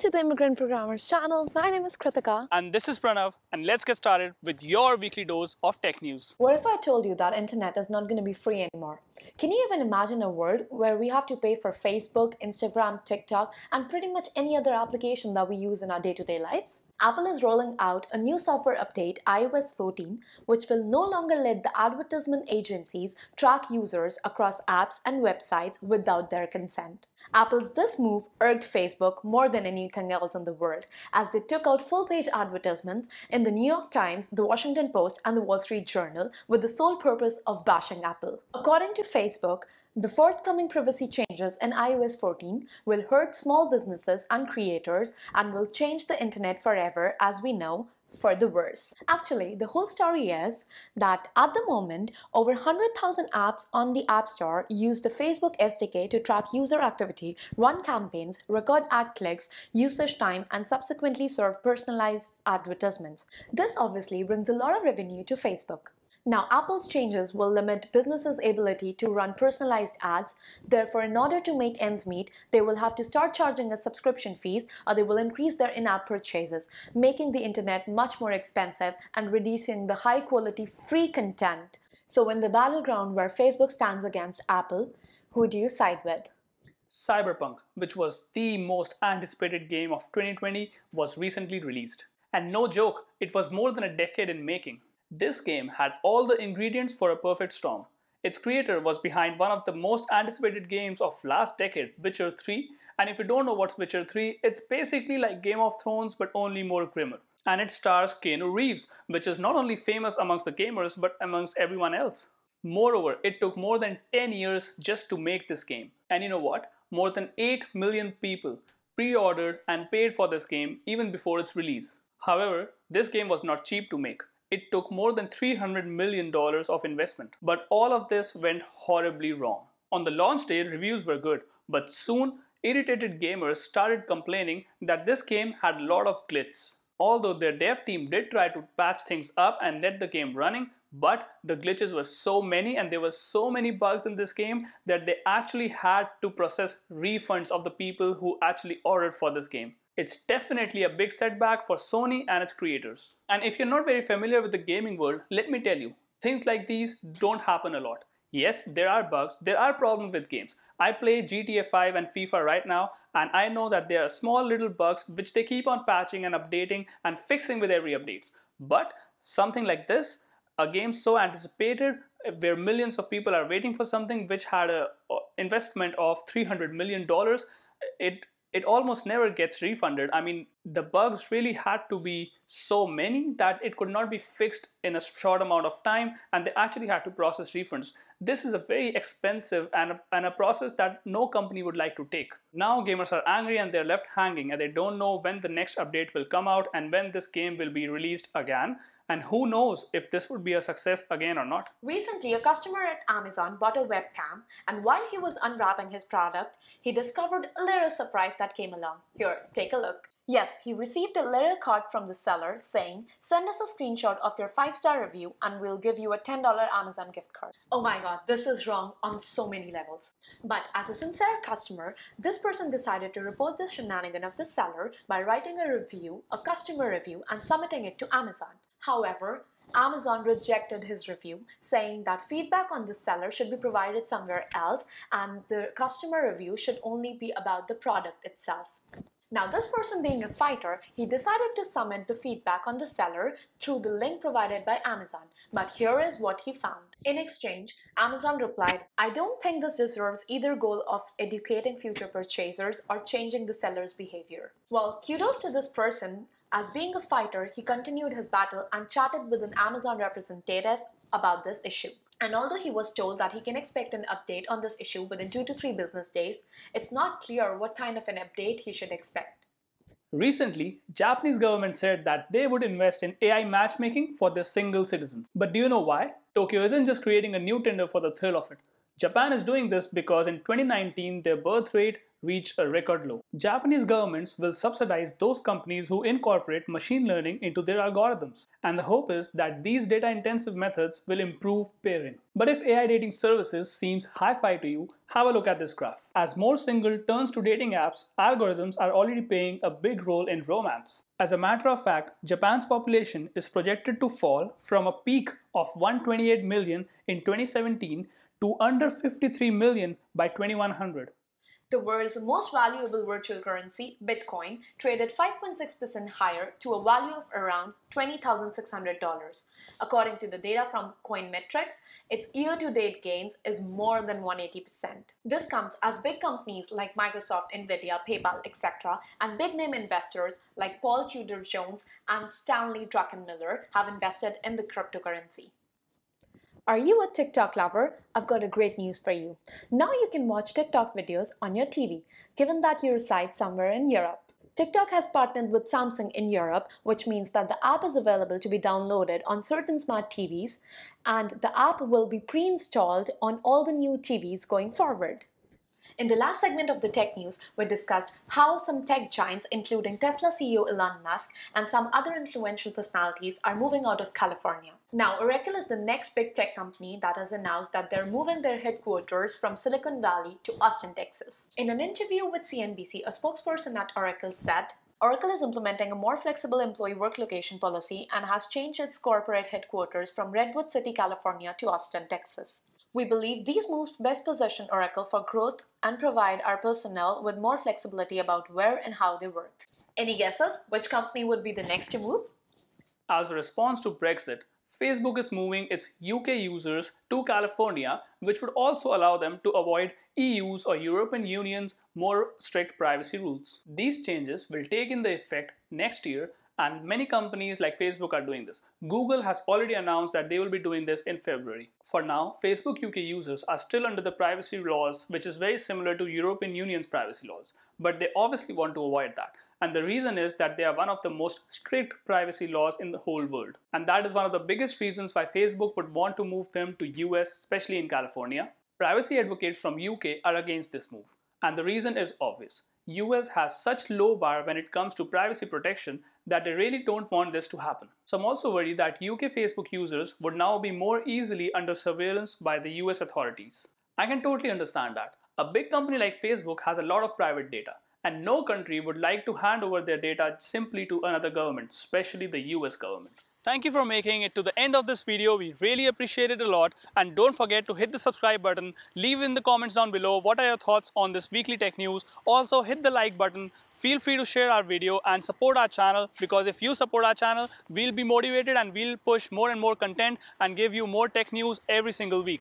to the Immigrant Programmers channel. My name is Kritika. And this is Pranav. And let's get started with your weekly dose of tech news. What if I told you that internet is not going to be free anymore? Can you even imagine a world where we have to pay for Facebook, Instagram, TikTok, and pretty much any other application that we use in our day to day lives? Apple is rolling out a new software update, iOS 14, which will no longer let the advertisement agencies track users across apps and websites without their consent. Apple's this move irked Facebook more than anything else in the world, as they took out full page advertisements in the New York Times, the Washington Post, and the Wall Street Journal with the sole purpose of bashing Apple. According to Facebook, the forthcoming privacy changes in iOS 14 will hurt small businesses and creators and will change the internet forever as we know for the worse. Actually, the whole story is that at the moment, over 100,000 apps on the App Store use the Facebook SDK to track user activity, run campaigns, record ad clicks, usage time, and subsequently serve personalized advertisements. This obviously brings a lot of revenue to Facebook. Now, Apple's changes will limit businesses' ability to run personalized ads. Therefore, in order to make ends meet, they will have to start charging a subscription fees or they will increase their in app purchases, making the internet much more expensive and reducing the high quality free content. So, in the battleground where Facebook stands against Apple, who do you side with? Cyberpunk, which was the most anticipated game of 2020, was recently released. And no joke, it was more than a decade in making. This game had all the ingredients for a perfect storm. Its creator was behind one of the most anticipated games of last decade, Witcher 3, and if you don't know what's Witcher 3, it's basically like Game of Thrones but only more grimmer. And it stars Keanu Reeves, which is not only famous amongst the gamers but amongst everyone else. Moreover, it took more than 10 years just to make this game. And you know what? More than 8 million people pre-ordered and paid for this game even before its release. However, this game was not cheap to make. It took more than $300 million of investment. But all of this went horribly wrong. On the launch day, reviews were good, but soon irritated gamers started complaining that this game had a lot of glitches. Although their dev team did try to patch things up and let the game running, but the glitches were so many and there were so many bugs in this game that they actually had to process refunds of the people who actually ordered for this game. It's definitely a big setback for Sony and its creators. And if you're not very familiar with the gaming world, let me tell you, things like these don't happen a lot. Yes, there are bugs, there are problems with games. I play GTA 5 and FIFA right now and I know that there are small little bugs which they keep on patching and updating and fixing with every updates. But something like this, a game so anticipated eh, where millions of people are waiting for something which had a investment of 300 million dollars eh, it it almost never gets refunded i mean the bugs really had to be so many that it could not be fixed in a short amount of time and they actually had to process refunds. This is a very expensive and a, and a process that no company would like to take. Now gamers are angry and they're left hanging and they don't know when the next update will come out and when this game will be released again and who knows if this would be a success again or not. Recently, a customer at Amazon bought a webcam, and while he was unwrapping his product, he discovered a little surprise that came along. Here, take a look. Yes, he received a letter card from the seller saying, send us a screenshot of your five-star review and we'll give you a $10 Amazon gift card. Oh my god, this is wrong on so many levels. But as a sincere customer, this person decided to report the shenanigan of the seller by writing a review, a customer review, and submitting it to Amazon. However, Amazon rejected his review, saying that feedback on the seller should be provided somewhere else and the customer review should only be about the product itself. Now this person being a fighter, he decided to submit the feedback on the seller through the link provided by Amazon. But here is what he found. In exchange, Amazon replied, I don't think this deserves either goal of educating future purchasers or changing the seller's behavior. Well, kudos to this person. As being a fighter, he continued his battle and chatted with an Amazon representative about this issue. And although he was told that he can expect an update on this issue within two to three business days, it's not clear what kind of an update he should expect. Recently, Japanese government said that they would invest in AI matchmaking for their single citizens. But do you know why? Tokyo isn't just creating a new tender for the thrill of it. Japan is doing this because in 2019 their birth rate reached a record low. Japanese governments will subsidize those companies who incorporate machine learning into their algorithms. And the hope is that these data-intensive methods will improve pairing. But if AI dating services seems hi-fi to you, have a look at this graph. As more single turns to dating apps, algorithms are already playing a big role in romance. As a matter of fact, Japan's population is projected to fall from a peak of 128 million in 2017 to under 53 million by 2100. The world's most valuable virtual currency, Bitcoin, traded 5.6% higher to a value of around $20,600. According to the data from Coinmetrics, its year-to-date gains is more than 180%. This comes as big companies like Microsoft, Nvidia, PayPal, etc. and big-name investors like Paul Tudor Jones and Stanley Druckenmiller have invested in the cryptocurrency. Are you a TikTok lover? I've got a great news for you. Now you can watch TikTok videos on your TV, given that you reside somewhere in Europe. TikTok has partnered with Samsung in Europe, which means that the app is available to be downloaded on certain smart TVs, and the app will be pre installed on all the new TVs going forward. In the last segment of the tech news, we discussed how some tech giants, including Tesla CEO Elon Musk and some other influential personalities, are moving out of California. Now, Oracle is the next big tech company that has announced that they're moving their headquarters from Silicon Valley to Austin, Texas. In an interview with CNBC, a spokesperson at Oracle said, Oracle is implementing a more flexible employee work location policy and has changed its corporate headquarters from Redwood City, California to Austin, Texas. We believe these moves best position Oracle for growth and provide our personnel with more flexibility about where and how they work. Any guesses which company would be the next to move? As a response to Brexit, Facebook is moving its UK users to California, which would also allow them to avoid EU's or European Union's more strict privacy rules. These changes will take in the effect next year and many companies like Facebook are doing this. Google has already announced that they will be doing this in February. For now, Facebook UK users are still under the privacy laws, which is very similar to European Union's privacy laws. But they obviously want to avoid that. And the reason is that they are one of the most strict privacy laws in the whole world. And that is one of the biggest reasons why Facebook would want to move them to US, especially in California. Privacy advocates from UK are against this move. And the reason is obvious. US has such low bar when it comes to privacy protection that they really don't want this to happen. Some also worry that UK Facebook users would now be more easily under surveillance by the US authorities. I can totally understand that. A big company like Facebook has a lot of private data and no country would like to hand over their data simply to another government, especially the US government. Thank you for making it to the end of this video. We really appreciate it a lot. And don't forget to hit the subscribe button. Leave in the comments down below what are your thoughts on this weekly tech news. Also hit the like button. Feel free to share our video and support our channel because if you support our channel, we'll be motivated and we'll push more and more content and give you more tech news every single week.